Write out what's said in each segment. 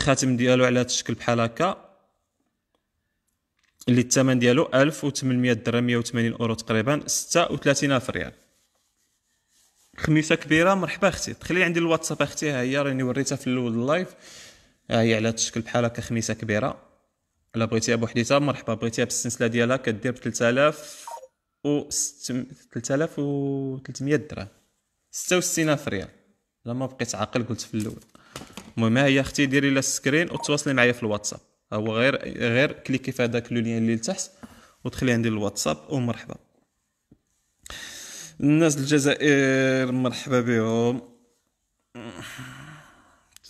الخاتم ديالو على هذا الشكل بحال هكا اللي الثمن ديالو 1800 درهم 180 اورو تقريبا 36 الف ريال خميسه كبيره مرحبا اختي دخلي عندي الواتساب اختي ها هي راني وريتها في الاول اللايف ها هي على هذا الشكل بحال هكا خميسه كبيره الا بغيتيها بوحديتها مرحبا بغيتيها بالسلسله ديالها كدير ب 3000 و 3300 درهم 66 الف ريال لما بقيت عاقل قلت في الاول المهم ها هي اختي ديري لا سكرين وتواصلي معايا في الواتساب ها هو غير غير كليكي في هذاك لو لين اللي لتحت ودخلي عندي الواتساب ومرحبا الناس الجزائر مرحبا بهم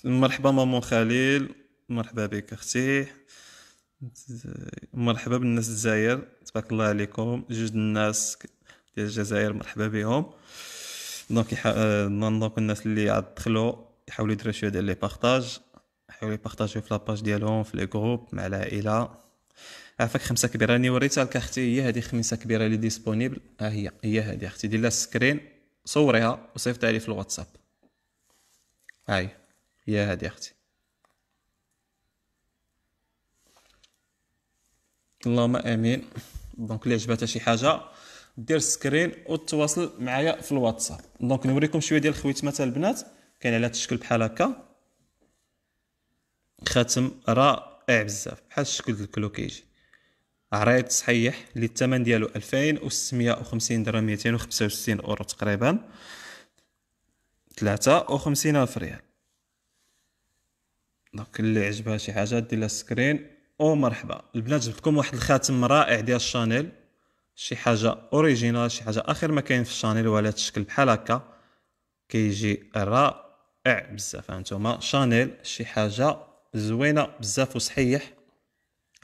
مرحبا مامون خليل مرحبا بك اختي مرحبا بالناس الجزائر تبارك الله عليكم جوج الناس ديال الجزائر مرحبا بهم دونك دونك آه، الناس اللي عاد دخلوا يحاولوا يديروا شويه ديال لي بارطاج يحاولوا يبارطاجيو في لاباج ديالهم في لي جروب مع العائله عافاك خمسه كبيره راني وريتها لك اختي هي هذه خمسه كبيره اللي ديسبونيبل ها هي هي هذه اختي دير لها السكرين صوريها وصيفطها لي في الواتساب هاي هي هذه اختي اللهم امين دونك اللي عجبتها شي حاجه دير سكرين وتواصل معايا في الواتساب دونك نوريكم شويه ديال خويتمات البنات كاين على الشكل بحال هكا خاتم رائع بزاف بحال الشكل ديال الكلو كيجي عريض صحيح اللي الثمن ديالو 2650 درهم 265 اورو تقريبا 53 الف ريال دونك اللي عجبها شي حاجه دير لها سكرين او مرحبا البنات جبت لكم واحد الخاتم رائع ديال شانيل شي حاجه اوريجينال شي حاجه اخر ما كاين في شانيل ولا تشكل بحال هكا كيجي رائع بزاف انتوما شانيل شي حاجه زوينه بزاف وصحيح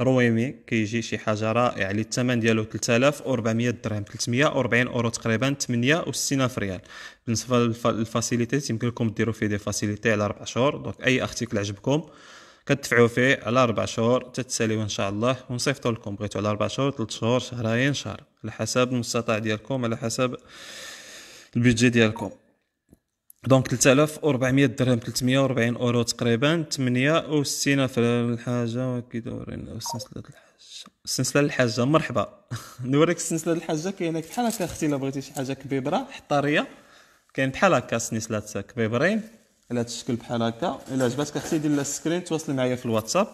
رويمي كيجي شي حاجه رائعه اللي الثمن ديالو 3400 درهم 340 اورو تقريبا 68 ريال بالنسبه للفاسيليتي يمكن لكم ديروا فيه دي فاسيليتي على 4 شهور دونك اي ارتيكل عجبكم كتدفعوا فيه على 4 شهور تتساليو ان شاء الله ونصيفطوا لكم بغيتوا على 4 شهور 3 شهور شهرين شهر على حسب المستطاع ديالكم على حسب البيدجي ديالكم دونك 3400 درهم 340 اورو تقريبا 68 في الحاجه دورين السلسله الحاجه السلسله الحاجه مرحبا نوريك السلسله الحاجه كاينه بحال هكا اختي الا بغيتي شي حاجه كبيبره حطاريه كاين بحال هكا سنسلات كبيبرين على هذا الشكل بحال هكا الا عجباتك اختي دير لها سكرين تواصل معايا في الواتساب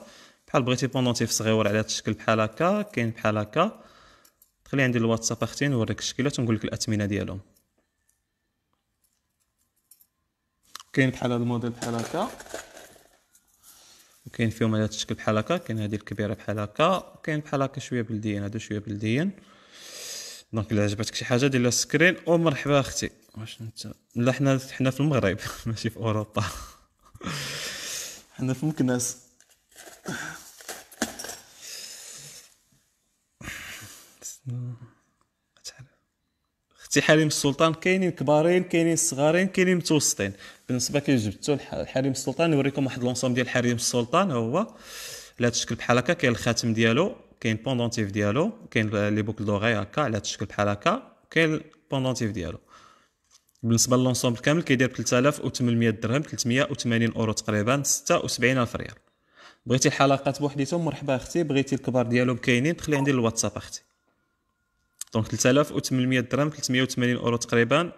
بحال بغيتي بونونتيف صغيور على هذا الشكل بحال هكا كاين بحال هكا خلي عندي الواتساب اختي نوريك الشكلات ونقول لك الاثمنه ديالهم كاين بحال هذا الموديل بحال هكا وكاين فيهم هذا الشكل بحال هكا كاين هذه الكبيره بحال هكا وكاين بحال هكا شويه بلديين هادو شويه بلديين دونك الا عجبتك شي حاجه دير لها سكرين ومرحبا اختي واش انت لا حنا حنا في المغرب ماشي في اوروبا حنا في مكناس اختي حليم السلطان كاينين كبارين كاينين صغارين كاينين متوسطين بالنسبه كي جبتو الحريم السلطان نوريكم واحد لونسوم ديال الحريم السلطان هو على الشكل بحال هكا كاين الخاتم ديالو كاين بوندونتيف ديالو كاين لي بوكل دوغي هكا على الشكل بحال هكا كاين البوندونتيف ديالو بالنسبه للونسومبل كامل كيدير 3800 درهم 380 اورو تقريبا 76 الف ريال بغيتي الحلقات بوحديتهم مرحبا اختي بغيتي الكبار ديالهم كاينين دخلي عندي الواتساب اختي دونك 3800 درهم 380 اورو تقريبا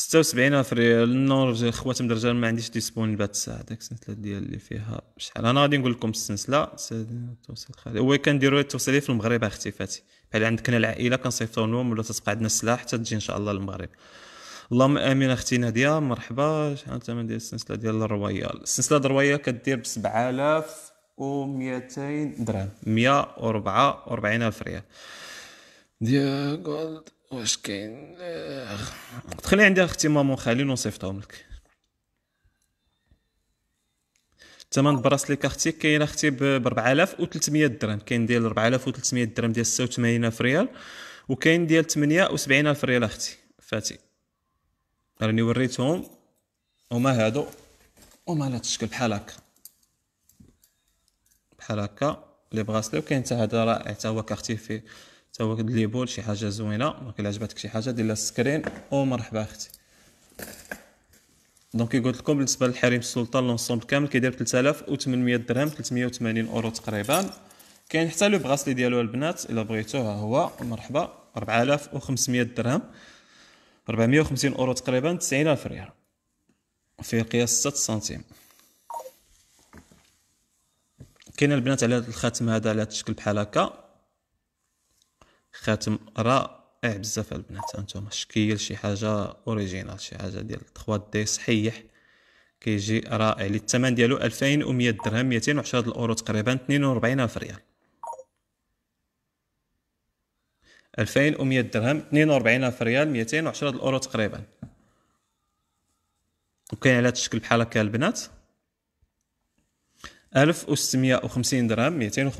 76 ريال النور خواتم الرجال ما عنديش ديسبونيل بعد الساعه ديك السنسله ديال اللي فيها شحال انا غادي نقول لكم السلسله التوصيل خالي هو كنديروا التوصيل في المغرب اختفاتي بحال عندك هنا العائله كنصيفطوا لهم ولا تتقعدنا عندنا السلاح حتى تجي ان شاء الله المغرب اللهم امين اختي ناديه مرحبا شحال الثمن ديال السلسله ديال الرويال السلسله ديال الرويال كدير ب 7200 درهم 144000 الف ريال ديال واش كاين تخلي عندي اختي مامون خليل ونصيفطهم لك ثمن براس ليك اختي كاين اختي ب 4300 درهم كاين ديال 4300 درهم ديال الف ريال وكاين ديال الف ريال اختي فاتي راني وريتهم هما هادو هما على الشكل بحال هكا بحال هكا لي بغاسلي وكاين حتى هذا رائع حتى هو كارتي فيه حتى هو لي بول شي حاجه زوينه دونك الا عجبتك شي حاجه دير لها سكرين ومرحبا اختي دونك قلت لكم بالنسبه للحريم السلطان لونسومبل كامل كيدير 3800 درهم 380 اورو تقريبا كاين حتى لو بغاسلي ديالو البنات الا بغيتوه ها هو مرحبا 4500 درهم 450 اورو تقريبا 90000 ريال في قياس 6 سنتيم كاين البنات على الخاتم هذا على هذا الشكل بحال هكا خاتم رائع بزاف البنات انتم شكيل شي حاجه اوريجينال شي حاجه ديال 3 دي صحيح كيجي رائع اللي الثمن ديالو 2100 درهم 210 الاورو تقريبا 42 الف ريال 2100 درهم 42 الف ريال 210 الاورو تقريبا وكاين على تشكل بحال هكا البنات 1650 درهم 200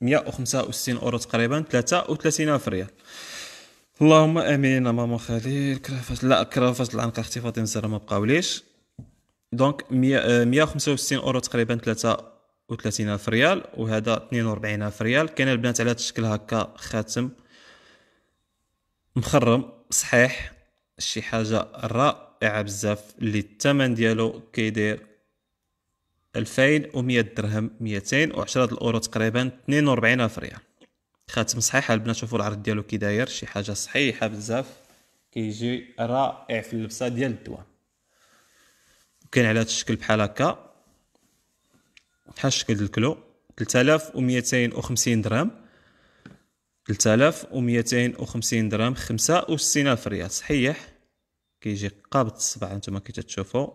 165 اورو تقريبا 33 الف ريال اللهم امين ماما خليل كرافاس لا كرافاس العنق اختي فاطمه الزهراء ما بقاوليش دونك 165 آه، اورو تقريبا 33 الف ريال وهذا 42 الف ريال كاين البنات على هذا الشكل هكا خاتم مخرم صحيح شي حاجه رائعه بزاف اللي الثمن ديالو كيدير 2100 درهم 210 الاورو تقريبا ربعين الف ريال خاتم صحيح البنات شوفوا العرض ديالو كي داير شي حاجه صحيحه بزاف كيجي رائع في اللبسه ديال الدوام كاين على هذا الشكل بحال هكا بحال الشكل ديال الكلو 3250 درهم 3250 درهم ستين الف ريال صحيح كيجي قابض الصبع نتوما كي تتشوفوا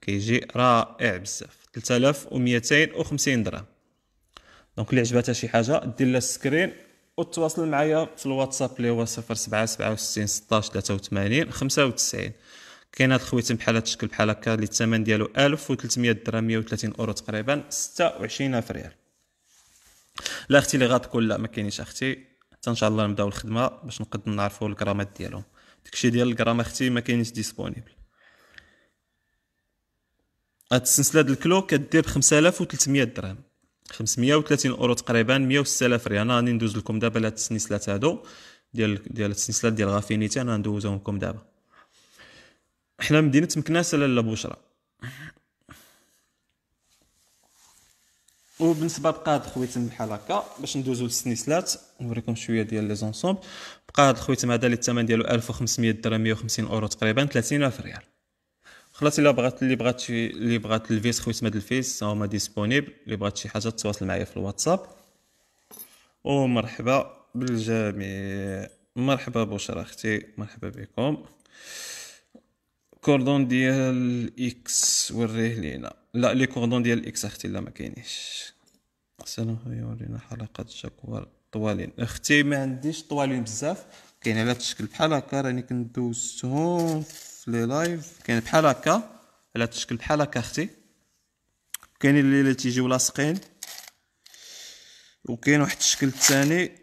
كيجي رائع بزاف 3250 درهم دونك اللي عجباتها شي حاجه دير لها سكرين وتواصل معايا في الواتساب اللي هو 0767 16 83 95 كاين هاد الخويتم بحال هاد الشكل بحال هكا اللي الثمن ديالو 1300 درهم 130 اورو تقريبا 26000 ريال لا اختي اللي غتقول لا ما كاينيش اختي حتى ان شاء الله نبداو الخدمه باش نقدر نعرفوا الكرامات ديالهم داكشي ديال الكرامه اختي ما كاينش ديسپونبل هاد السلسله د الكلو كدير و 5300 درهم 530 اورو تقريبا 106000 ريال انا راني ندوز لكم دابا لهاد السلسلات هادو ديال ديال السلسلات ديال غافينيتي انا ندوزهم لكم دابا حنا مدينه مكناس لالا بشرى وبالنسبه بقى هاد الخويتم بحال هكا باش ندوزو للسنيسلات نوريكم شويه ديال لي زونسومبل بقى هاد الخويتم هذا اللي الثمن ديالو 1500 درهم 150 اورو تقريبا 30000 ريال خلاص الا بغات اللي بغات شي اللي بغات الفيس خويت ماد الفيس هما ديسپونيبل اللي بغات شي حاجه تواصل معايا في الواتساب ومرحبا بالجميع مرحبا بشرى اختي مرحبا بكم كوردون ديال اكس وريه لينا لا لي كوردون ديال اكس اختي لا ما كاينينش سلام خويا ورينا حلقه جاكوار طوالين اختي ما عنديش طوالين بزاف كاين على الشكل بحال هكا راني كندوزتهم في لي لايف كاين بحال هكا على تشكل بحال هكا اختي كاينين اللي تيجيو لاصقين وكاين واحد الشكل الثاني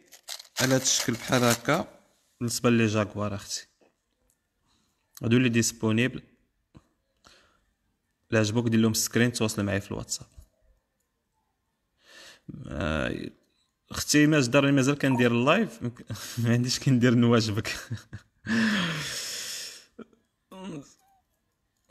على تشكل بحال هكا بالنسبه لي جاكوار اختي هادو اللي ديسپونيبل الا عجبوك دير لهم سكرين تواصل معايا في الواتساب آه، اختي ماجد راني مازال كندير اللايف ما عنديش كندير نواجبك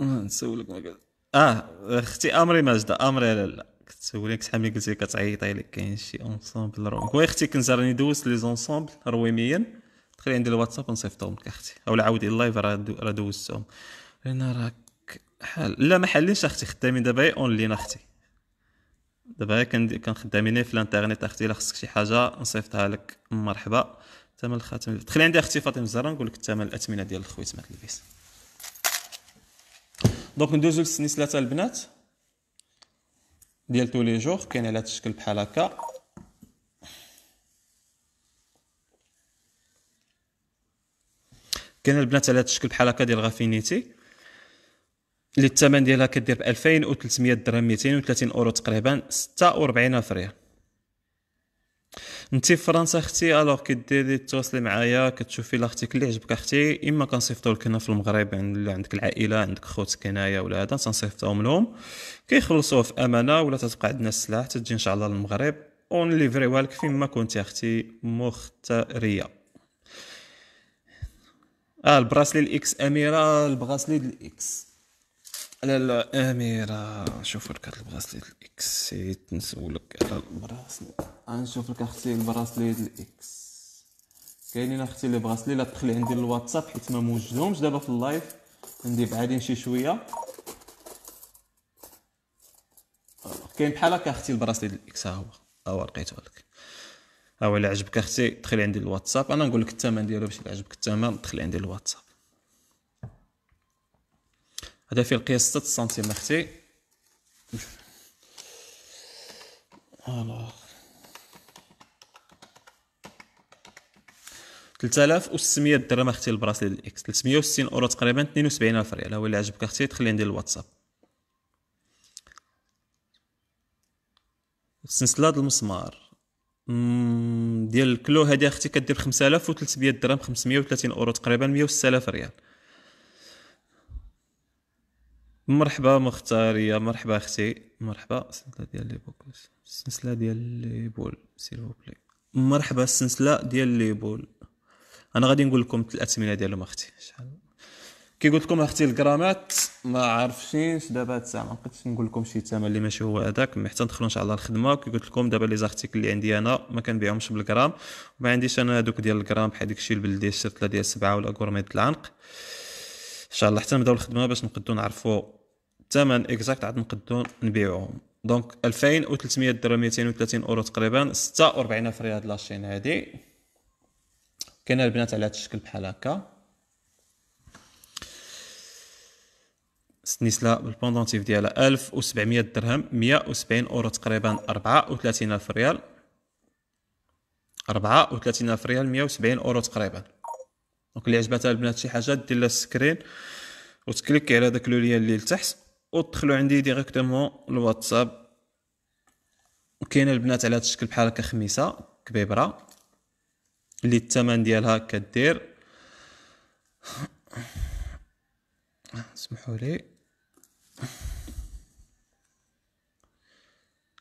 آه، نسولك لك ما قلت اه اختي امري ماجده امري لا لا كنت سولك شحال حامي قلت لك كتعيطي عليك كاين شي اونسومبل رومك وي اختي كنت راني دوزت لي زونسومبل رويميا دخلي عندي الواتساب ونصيفطهم لك اختي او عاودي اللايف راه دوزتهم لان راك حال لا ما حالينش اختي خدامين دابا اون لين اختي دابا كان خدامين في الانترنيت اختي الا خصك شي حاجه نصيفطها لك مرحبا ثمن الخاتم دخلي عندي اختي فاطمه الزهراء نقول لك ثمن الاثمنه ديال الخويت ما تلبس دونك ندوزو للسني ثلاثه البنات ديال تولي جوغ جور كاين على هذا الشكل بحال هكا كاين البنات على هذا الشكل بحال هكا ديال غافينيتي اللي الثمن ديالها كدير ب 2300 درهم 230 اورو تقريبا 46 ريال انت في فرنسا اختي الوغ كديري تواصلي معايا كتشوفي لاختك اللي عجبك اختي اما كنصيفطو لك هنا في المغرب اللي عندك العائله عندك خوتك هنايا ولا هذا تنصيفطوهم لهم كيخلصوه في امانه ولا تتبقى عندنا السلاح تجي ان شاء الله للمغرب ونليفريوها لك فين ما كنتي اختي مختاريه اه البراسلي الاكس اميره البراسلي الاكس لا لا اميره شوف لك هاد البراسليت الاكس نسولك على البراسليت غنشوف لك اختي البراسليت الاكس كاينين اختي لي براسلي لا تدخلي عندي الواتساب حيت ما موجدهمش دابا في اللايف عندي بعادين شي شويه أه، كاين بحال هكا اختي البراسليت الاكس ها هو ها هو لقيته لك ها هو اللي عجبك اختي دخلي عندي الواتساب انا نقول لك الثمن ديالو باش اللي عجبك الثمن دخلي عندي الواتساب هذا فيه القياس 6 سنتيم اختي الوغ 3600 درهم اختي البراسلي ديال اكس 360 اورو تقريبا 72000 ريال هو اللي عجبك اختي تخليني ندير الواتساب السلسله ديال المسمار ديال الكلو هذه اختي كدير 5300 درهم 530 اورو تقريبا 106000 ريال مرحبا مختارية مرحبا اختي مرحبا السلسله ديال لي بول السلسله ديال لي بول سيل بلي مرحبا السلسله ديال لي بول انا غادي نقول لكم الاثمنه ديالهم اختي شحال كي قلت لكم اختي الكرامات ما عارفينش دابا هاد الساعه ما بقيتش نقول لكم شي ثمن اللي ماشي هو هذاك مي حتى ندخلوا ان شاء الله الخدمه كي قلت لكم دابا لي زارتيكل اللي عندي انا ما كنبيعهمش بالغرام وما عنديش انا هذوك ديال الغرام بحال داكشي البلدي الشرطه ديال سبعه ولا كورميط العنق ان شاء الله حتى نبداو الخدمه باش نقدروا نعرفوا الثمن اكزاكت عاد نقدو نبيعوهم دونك 2300 درهم 230 اورو تقريبا 46 فري هاد لاشين هادي كاينه البنات على هاد الشكل بحال هكا سنيسلا بالبوندونتيف ديالها 1700 درهم 170 اورو تقريبا 34 الف ريال 34 الف ريال 170 اورو تقريبا دونك اللي عجبتها البنات شي حاجه دير لها سكرين وتكليكي على داك لو ليان اللي لتحت وتدخلوا عندي ديريكتومون الواتساب وكاين البنات على هذا الشكل بحال هكا خميسه كبيبره اللي الثمن ديالها كدير اسمحوا لي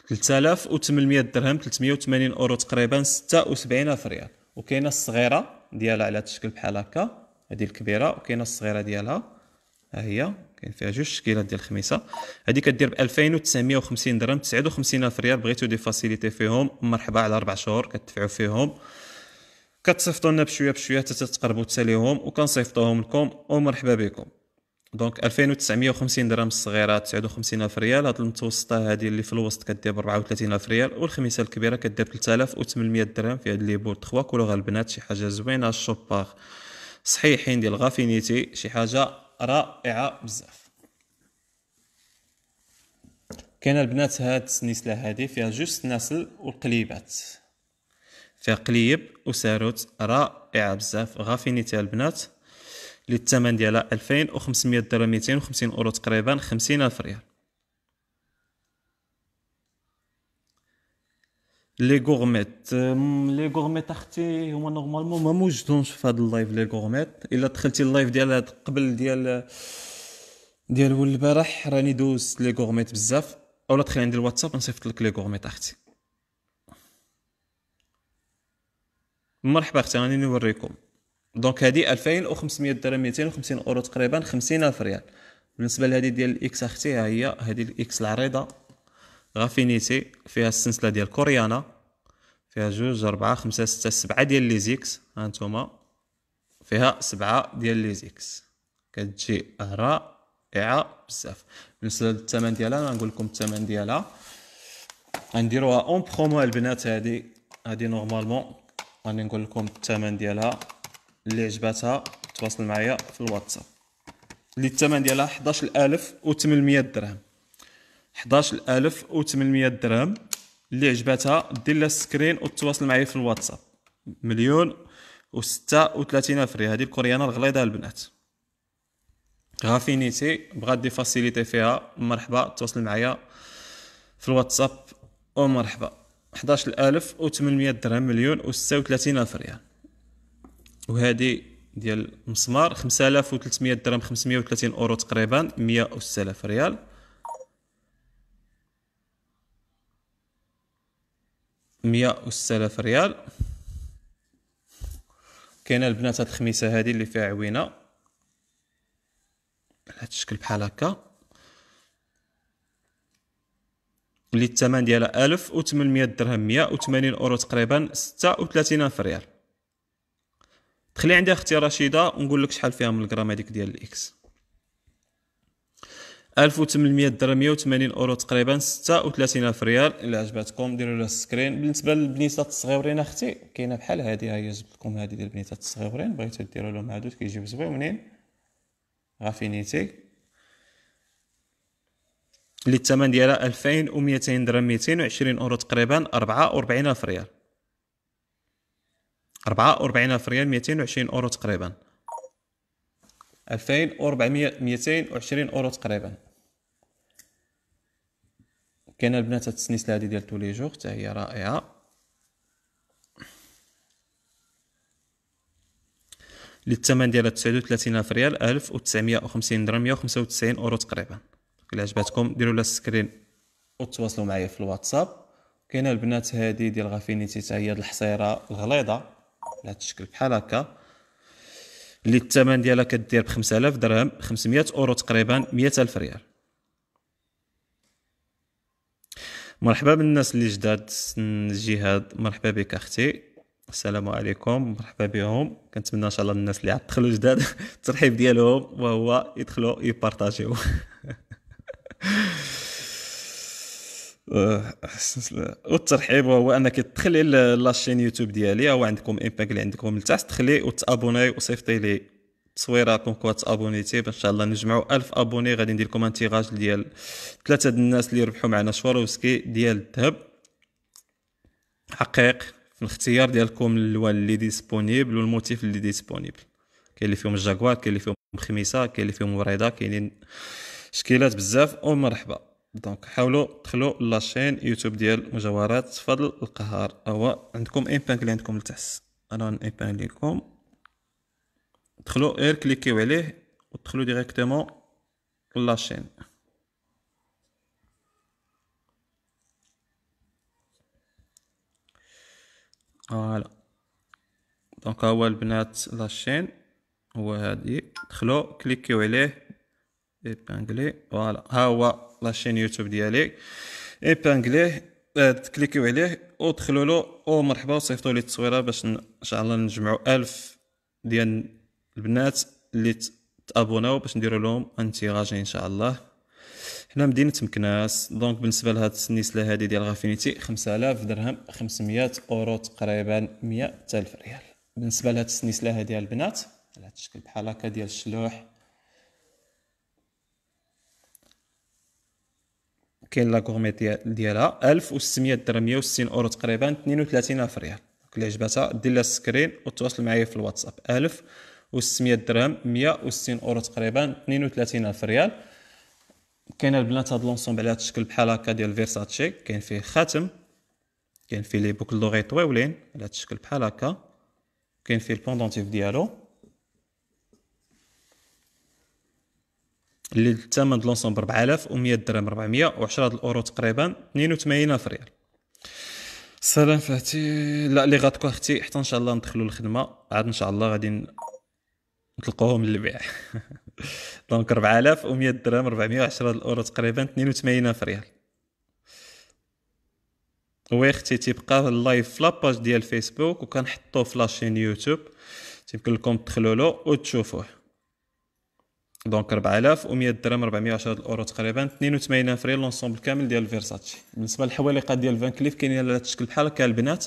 3800 درهم 380 اورو تقريبا 76 الف ريال وكاينه الصغيره ديالها على الشكل بحال هكا هذه الكبيره وكاينه الصغيره ديالها ها هي كاين فيها جوج شكيلات ديال الخميسه هذه كدير ب 2950 درهم 59000 ريال بغيتو دي فاسيليتي فيهم مرحبا على اربع شهور كتدفعوا فيهم كتصيفطوا لنا بشويه بشويه حتى تقربوا تساليهم وكنصيفطوهم لكم ومرحبا بكم دونك 2950 درهم الصغيره 59000 ريال هاد المتوسطه هادي اللي في الوسط كدير ب 34000 ريال والخميسه الكبيره كدير ب 3800 درهم في هاد لي بول 3 كولور البنات شي حاجه زوينه الشوبار صحيحين ديال غافينيتي شي حاجه رائعه بزاف كان البنات هاد السنيسله هادي فيها جوج سناسل والقليبات فيها قليب وساروت رائعه بزاف غافينيتها البنات لي الثمن ديالها 2500 درهم 250 اورو تقريبا 50000 ريال لي غورميت لي غورميت اختي هما نورمالمون ما موجدونش في هذا اللايف لي غورميت الا دخلتي اللايف ديال هاد قبل ديال ديال ول البارح راني دوزت لي غورميت بزاف اولا دخل عندي الواتساب نصيفط لك لي غورميت اختي مرحبا اختي راني نوريكم دونك هادي 2500 درهم 250 اورو تقريبا 50000 ريال بالنسبه لهادي ديال الاكس اختي ها هي هادي الاكس العريضه غافينيتي فيها السلسله ديال كوريانا فيها جوج أربعة خمسة ستة سبعة ديال لي زيكس هانتوما فيها سبعة ديال لي زيكس كتجي رائعة بزاف بالنسبة للثمن ديالها غنقول لكم الثمن ديالها غنديروها اون برومو البنات هادي هادي نورمالمون غادي نقول لكم الثمن ديالها اللي عجباتها تواصل معايا في الواتساب اللي الثمن ديالها 11800 درهم 11800 درهم اللي عجبتها دير لها سكرين وتواصل معايا في الواتساب مليون و36 الف ريال هذه الكوريانه الغليظه البنات غافينيتي بغات دي فاسيليتي فيها مرحبا تواصل معايا في الواتساب او مرحبا 11800 درهم مليون و36 الف ريال وهذه ديال مسمار 5300 درهم 530 اورو تقريبا 106 الف ريال مية و آلاف ريال كاينه البنات هاد الخميسه هادي اللي فيها عوينه على هاد الشكل بحال هكا اللي الثمن ديالها 1800 درهم 180 اورو تقريبا 36 الف ريال تخلي عندي اختي رشيده ونقول لك شحال فيها من الجرام هذيك ديال الاكس 1800 درهم 180 اورو تقريبا 36 الف ريال الا عجبتكم ديروا لها سكرين بالنسبه للبنيتات الصغيورين اختي كاينه بحال هذه هي جبت لكم هذه ديال البنيتات الصغيورين بغيتو ديروا لهم هادو كيجيو زوين منين غافينيتي اللي الثمن ديالها 2200 درهم 220 اورو تقريبا 44 الف ريال 44 الف ريال 220 اورو تقريبا 2400 220 اورو تقريبا كاينه البنات هاد السنيسله هادي ديال تولي جوغ حتى هي رائعه اللي الثمن ديالها 39 الف ريال 1950 درهم 195 اورو تقريبا الا عجبتكم ديروا لها سكرين وتواصلوا معايا في الواتساب كاينه البنات هادي ديال غافينيتي حتى هي الحصيره الغليظه على الشكل بحال هكا اللي الثمن ديالها كدير ب 5000 درهم 500 اورو تقريبا 100 الف ريال مرحبا بالناس اللي جداد الجهاد مرحبا بك اختي السلام عليكم مرحبا بهم كنتمنى ان شاء الله الناس اللي عاد دخلوا جداد الترحيب ديالهم وهو يدخلوا يبارطاجيو والترحيب هو انك تدخلي لاشين يوتيوب ديالي هو عندكم امباك اللي عندكم لتحت تدخلي وتابوني وصيفطي لي تصويراتكم ابونيتي ان شاء الله نجمعوا 1000 ابوني غادي ندير لكم ان ديال ثلاثه الناس اللي ربحوا معنا شواروسكي ديال الذهب حقيق في الاختيار ديالكم الالوان اللي ديسبونيبل والموتيف اللي ديسبونيبل كاين اللي فيهم الجاكوار كاين اللي فيهم خميسه كاين اللي فيهم وريضه كاينين شكيلات بزاف ومرحبا دونك حاولوا تدخلوا لاشين يوتيوب ديال مجوهرات فضل القهار هو عندكم ايمبان اللي عندكم لتحت انا نيمبان لكم دخلوا غير كليكيو عليه ودخلوا ديريكتومون لاشين فوالا دونك هو البنات لاشين هو هادي دخلوا كليكيو عليه ايبانغلي فوالا ها هو لاشين يوتيوب ديالي ايبانغليه تكليكيو عليه ودخلوا له ومرحبا وصيفطوا لي التصويره باش ان شاء الله نجمعوا ألف ديال البنات اللي تابوناو باش نديرو لهم انتيغاجي ان شاء الله حنا مدينه مكناس دونك بالنسبه لهاد السنيسلة هادي ديال غافينيتي آلاف درهم خمسميات اورو تقريبا مية الف ريال بالنسبه لهاد السنيسلة هادي ديال البنات على هاد الشكل بحال هكا ديال الشلوح كاين لا غورمي ديالها 1600 درهم مية ستين اورو تقريبا تنين تلاتين الف ريال لي عجباتها دير لها سكرين وتواصل معايا في الواتساب ألف و600 درهم 160 اورو تقريبا 32 الف ريال كاين البنات هاد لونسومبل على هاد الشكل بحال هكا ديال فيرساتشي كاين فيه خاتم كاين فيه لي بوكل لوغي طويولين على هاد الشكل بحال هكا كاين فيه البوندونتيف ديالو اللي الثمن لونسومبل 4100 درهم 410 الاورو تقريبا 82 الف ريال سلام فهتي لا لي غاتكو اختي حتى ان شاء الله ندخلوا الخدمه عاد ان شاء الله غادي نطلقوهم للبيع دونك 4100 درهم 410 الاورو تقريبا 82 الف ريال ويختي تيبقى اللايف في لاباج ديال فيسبوك وكنحطوه في لاشين يوتيوب تيمكن لكم تدخلوا له وتشوفوه دونك 4100 درهم 410 الاورو تقريبا 82 الف ريال لونسومبل كامل ديال فيرساتشي بالنسبه للحواليقات ديال فان كليف كاينين على هذا الشكل بحال هكا البنات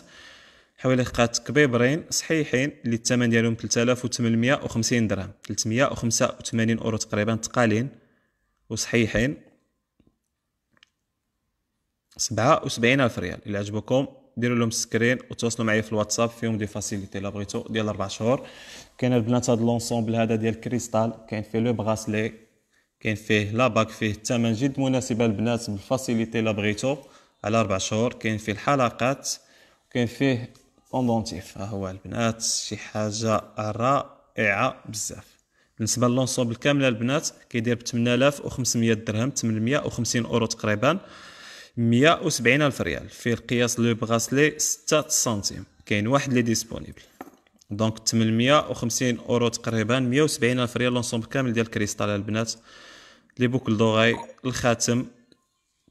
حوالي رقات كبيبرين صحيحين اللي الثمن ديالهم 3850 درهم 385 اورو تقريبا تقالين وصحيحين 77 الف ريال الا عجبكم ديروا لهم سكرين وتواصلوا معايا في الواتساب فيهم دي فاسيليتي لا بغيتو ديال 4 شهور كاين البنات هاد لونسومبل هذا ديال كريستال كاين فيه لو بغاسلي كاين فيه لا باك فيه الثمن جد مناسب للبنات بالفاسيليتي لا بغيتو على 4 شهور كاين فيه الحلقات كاين فيه بوندونتيف ها هو البنات شي حاجه رائعه بزاف بالنسبه للونسومبل كامله البنات كيدير ب 8500 درهم 850 اورو تقريبا 170 الف ريال في القياس لو بغاسلي 6 سنتيم كاين واحد لي ديسبونيبل دونك 850 اورو تقريبا 170 الف ريال لونسومبل كامل ديال كريستال البنات لي بوكل دوغاي الخاتم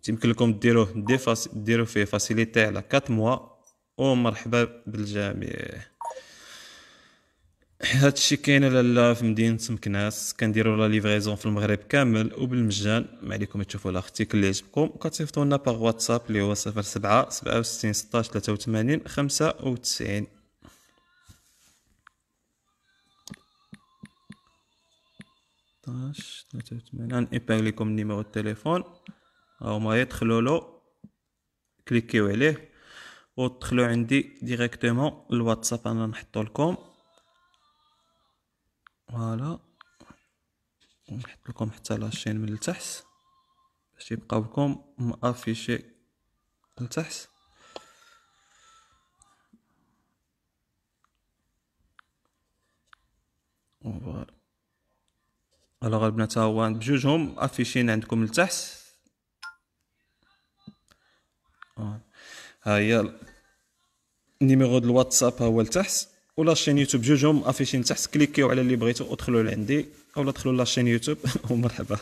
يمكن لكم ديروه ديروه فيه فاسيليتي على 4 موا ومرحبا بالجميع هادشي كاين لالا في مدينه مكناس كنديرو لا ليفريزون في المغرب كامل وبالمجان ما عليكم تشوفوا لاختيك اللي عجبكم وكتصيفطوا لنا باغ واتساب اللي هو 07 67 16 83 95 16 83 غنبان لكم النيميرو التليفون هاهما يدخلوا له كليكيو عليه وتدخلوا عندي ديريكتومون الواتساب انا نحطو لكم فوالا ونحط لكم حتى لاشين من التحت باش يبقى لكم مافيشي التحت فوالا الوغ البنات ها هو بجوجهم افيشين عندكم لتحت ها هي النيميرو ديال الواتساب ها هو لتحت ولا شين يوتيوب جوجهم افيشين تحت كليكيو على اللي بغيتو ودخلوا لعندي اولا دخلوا لاشين يوتيوب ومرحبا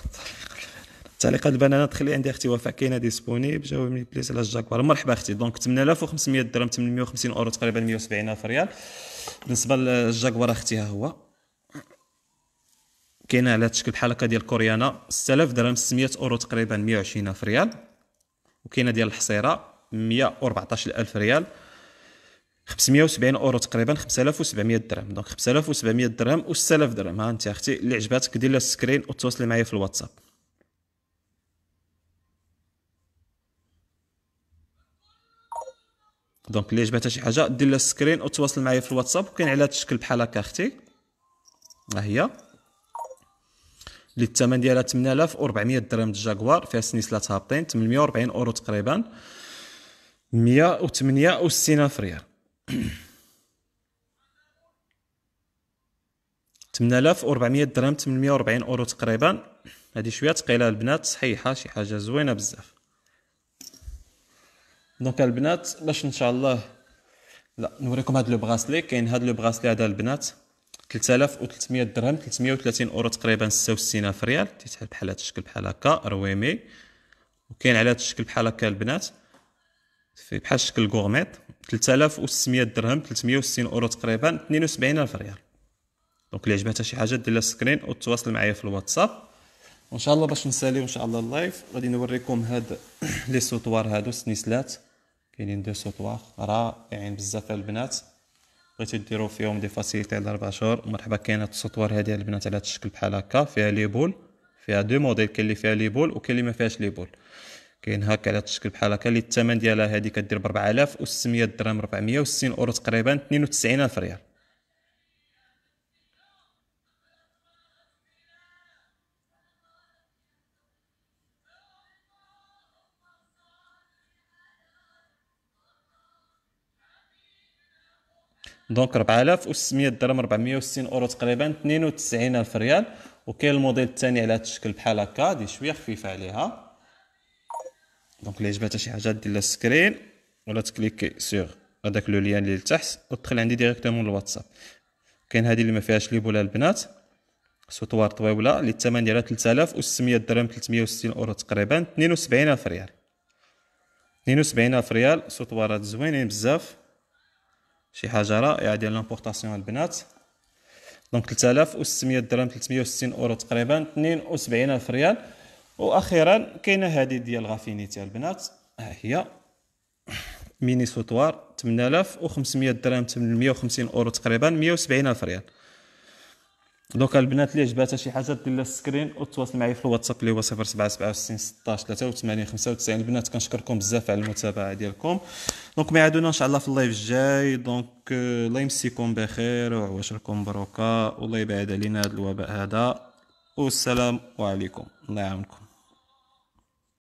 تعليقات البنانه تخلي عندي اختي وفاء كاينه ديسبونيب جاوبني بليز على الجاكوار مرحبا اختي دونك 8500 درهم 850 اورو تقريبا 170 الف ريال بالنسبه للجاكوار اختي ها هو كاينه على شكل بحال هكا ديال كوريانا 6000 درهم 600 اورو تقريبا 120 الف ريال وكاينه ديال الحصيره 114 الف ريال 570 اورو تقريبا 5700 درهم دونك 5700 درهم و 6000 درهم ها انت اختي اللي عجباتك دير لها سكرين وتواصلي معايا في الواتساب دونك اللي عجباتها شي حاجه دير لها سكرين وتواصل معايا في الواتساب وكاين على هذا الشكل بحال هكا اختي ها هي للثمن ديالها 8400 درهم جاكوار فيها سنيسلات هابطين 840 اورو تقريبا 168 الف ريال 8400 درهم 840 اورو تقريبا هذه شويه ثقيله البنات صحيحه شي حاجه زوينه بزاف دونك البنات باش ان شاء الله لا نوريكم هذا لو براسلي كاين هذا لو براسلي هذا البنات 3300 درهم 330 اورو تقريبا 66 ريال تيتحل بحال هذا الشكل بحال هكا رويمي وكاين على هذا الشكل بحال هكا البنات في بحال شكل غورميط 3600 درهم 360 اورو تقريبا 72000 ريال دونك اللي عجبها شي حاجه دير لها سكرين وتواصل معايا في الواتساب وان شاء الله باش نساليو ان شاء الله اللايف غادي نوريكم هاد لي سوطوار هادو السنيسلات كاينين دو سوطوار رائعين بزاف البنات بغيتو ديرو فيهم دي فاسيليتي على 4 شهور مرحبا كاين هاد السوطوار هادي البنات على هاد الشكل بحال هكا فيها لي بول فيها دو موديل كاين اللي فيها لي بول وكاين اللي ما فيهاش لي بول كاين هكا على تشكل بحال هكا اللي الثمن ديالها هذه كدير ب 4600 درهم 460 اورو تقريبا 92000 ريال دونك 4600 درهم 460 اورو تقريبا 92000 ريال وكاين الموديل الثاني على هذا الشكل بحال هكا دي شويه خفيفه عليها دونك الا جبتها شي حاجه دير لها سكرين ولا تكليكي سيغ هذاك لو ليان اللي لتحت ودخل عندي ديريكتومون الواتساب كاين هذه اللي ما فيهاش لي بولا البنات سوطوار طويوله اللي الثمن ديالها 3600 درهم 360 اورو تقريبا 72000 ريال 72000 ريال سوطوارات زوينين بزاف شي حاجه رائعه ديال لامبورطاسيون البنات دونك 3600 درهم 360 اورو تقريبا 72000 ريال واخيرا كاينه هذه ديال غافينيتي البنات ها هي ميني سوتوار 8500 درهم 850 اورو تقريبا 170 الف ريال دونك البنات اللي عجباتها شي حاجه دير لها السكرين وتواصل معايا في الواتساب اللي هو 0767 16 83 95 البنات كنشكركم بزاف على المتابعه ديالكم دونك ميعادونا ان شاء الله في اللايف الجاي دونك الله يمسيكم بخير وعواشركم بركه والله يبعد علينا هذا الوباء هذا والسلام عليكم الله يعاونكم